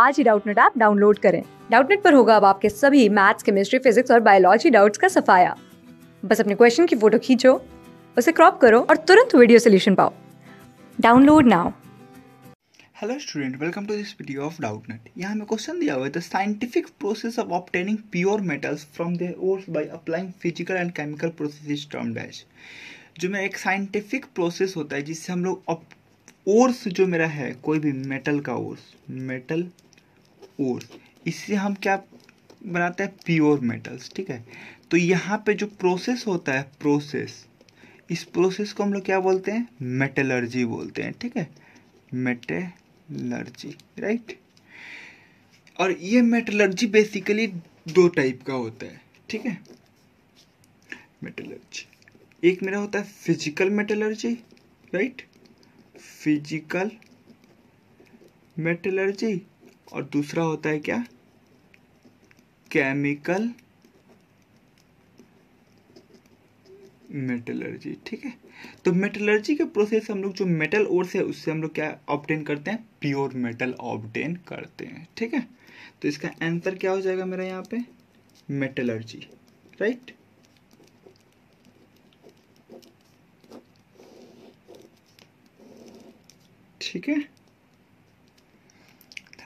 आज ही Doubtnut app download करें डाउटनेट पर होगा अब आपके सभी मैथ्स केमिस्ट्री फिजिक्स और बायोलॉजी डाउट्स का सफाया बस अपने क्वेश्चन की फोटो खींचो उसे क्रॉप करो और तुरंत वीडियो सोल्यूशन पाओ download now hello student welcome to this video of Doubtnut यहाँ हमें क्वेश्चन दिया हुआ है the scientific process of obtaining pure metals from the ores by applying physical and chemical process is term dash जो मेरा एक scientific process होता है जिससे हम लोग ओर्स जो मेरा है कोई भी मेटल का ओर्स मेटल ओर इससे हम क्या बनाते हैं प्योर मेटल्स ठीक है तो यहाँ पे जो प्रोसेस होता है प्रोसेस इस प्रोसेस को हम लोग क्या बोलते हैं मेटलर्जी बोलते हैं ठीक है मेटेलर्जी राइट और ये मेटलर्जी बेसिकली दो टाइप का होता है ठीक है मेटलर्जी एक मेरा होता है physical metallurgy right physical metallurgy और दूसरा होता है क्या केमिकल मेटलर्जी ठीक है तो मेटलर्जी के प्रोसेस हम लोग जो मेटल ओर्स है उससे हम लोग क्या ऑप्टेन करते हैं प्योर मेटल ऑप्टेन करते हैं ठीक है तो इसका आंसर क्या हो जाएगा मेरा यहाँ पे मेटलर्जी राइट ठीक है